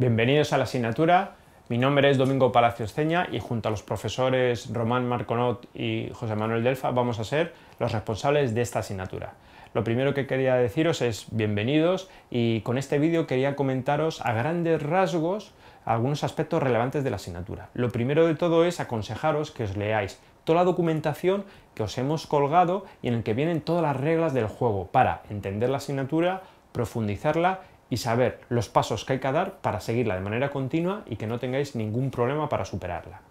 Bienvenidos a la asignatura. Mi nombre es Domingo Palacios Ceña y junto a los profesores Román Marconot y José Manuel Delfa vamos a ser los responsables de esta asignatura. Lo primero que quería deciros es bienvenidos y con este vídeo quería comentaros a grandes rasgos algunos aspectos relevantes de la asignatura. Lo primero de todo es aconsejaros que os leáis toda la documentación que os hemos colgado y en el que vienen todas las reglas del juego para entender la asignatura, profundizarla y saber los pasos que hay que dar para seguirla de manera continua y que no tengáis ningún problema para superarla.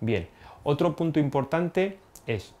Bien, otro punto importante es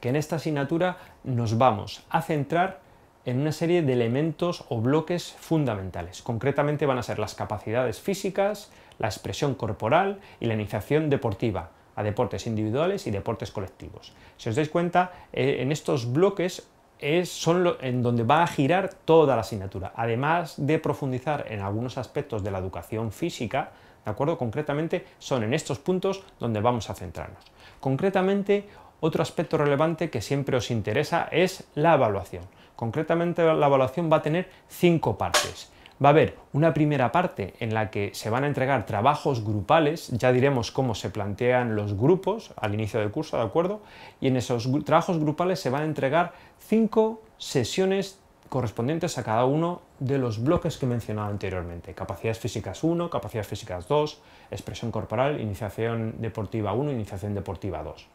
que en esta asignatura nos vamos a centrar en una serie de elementos o bloques fundamentales. Concretamente van a ser las capacidades físicas, la expresión corporal y la iniciación deportiva a deportes individuales y deportes colectivos. Si os dais cuenta, eh, en estos bloques es, son en donde va a girar toda la asignatura. Además de profundizar en algunos aspectos de la educación física, ¿de acuerdo? Concretamente son en estos puntos donde vamos a centrarnos. Concretamente, otro aspecto relevante que siempre os interesa es la evaluación. Concretamente la evaluación va a tener cinco partes. Va a haber una primera parte en la que se van a entregar trabajos grupales, ya diremos cómo se plantean los grupos al inicio del curso, ¿de acuerdo? Y en esos trabajos grupales se van a entregar cinco sesiones correspondientes a cada uno de los bloques que he mencionado anteriormente. Capacidades físicas 1, capacidades físicas 2, expresión corporal, iniciación deportiva 1, iniciación deportiva 2.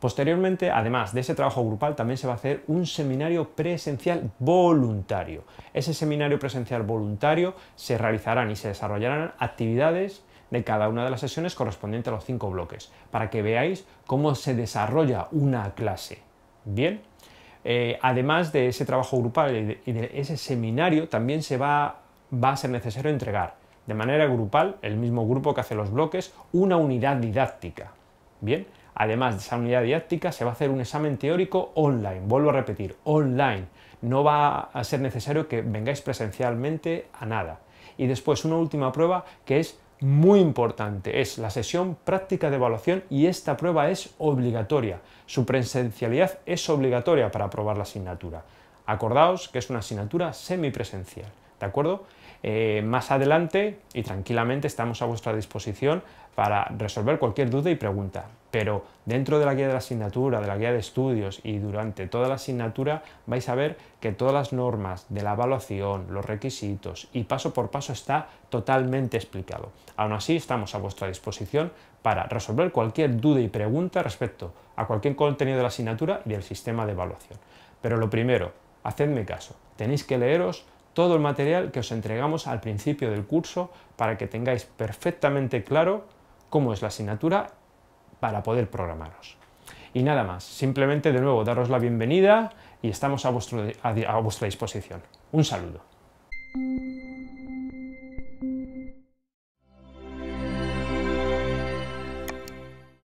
Posteriormente, además de ese trabajo grupal, también se va a hacer un seminario presencial voluntario. Ese seminario presencial voluntario se realizarán y se desarrollarán actividades de cada una de las sesiones correspondientes a los cinco bloques, para que veáis cómo se desarrolla una clase. Bien, eh, además de ese trabajo grupal y de, ese seminario, también se va, va a ser necesario entregar de manera grupal, el mismo grupo que hace los bloques, una unidad didáctica. Bien, Además de esa unidad didáctica, se va a hacer un examen teórico online, vuelvo a repetir, online. No va a ser necesario que vengáis presencialmente a nada. Y después una última prueba que es muy importante, es la sesión práctica de evaluación y esta prueba es obligatoria. Su presencialidad es obligatoria para aprobar la asignatura. Acordaos que es una asignatura semipresencial. ¿de acuerdo? Eh, más adelante y tranquilamente estamos a vuestra disposición para resolver cualquier duda y pregunta, pero dentro de la guía de la asignatura, de la guía de estudios y durante toda la asignatura vais a ver que todas las normas de la evaluación, los requisitos y paso por paso está totalmente explicado. Aún así estamos a vuestra disposición para resolver cualquier duda y pregunta respecto a cualquier contenido de la asignatura y del sistema de evaluación. Pero lo primero, hacedme caso, tenéis que leeros todo el material que os entregamos al principio del curso para que tengáis perfectamente claro cómo es la asignatura para poder programaros. Y nada más, simplemente de nuevo daros la bienvenida y estamos a, vuestra disposición. Un saludo.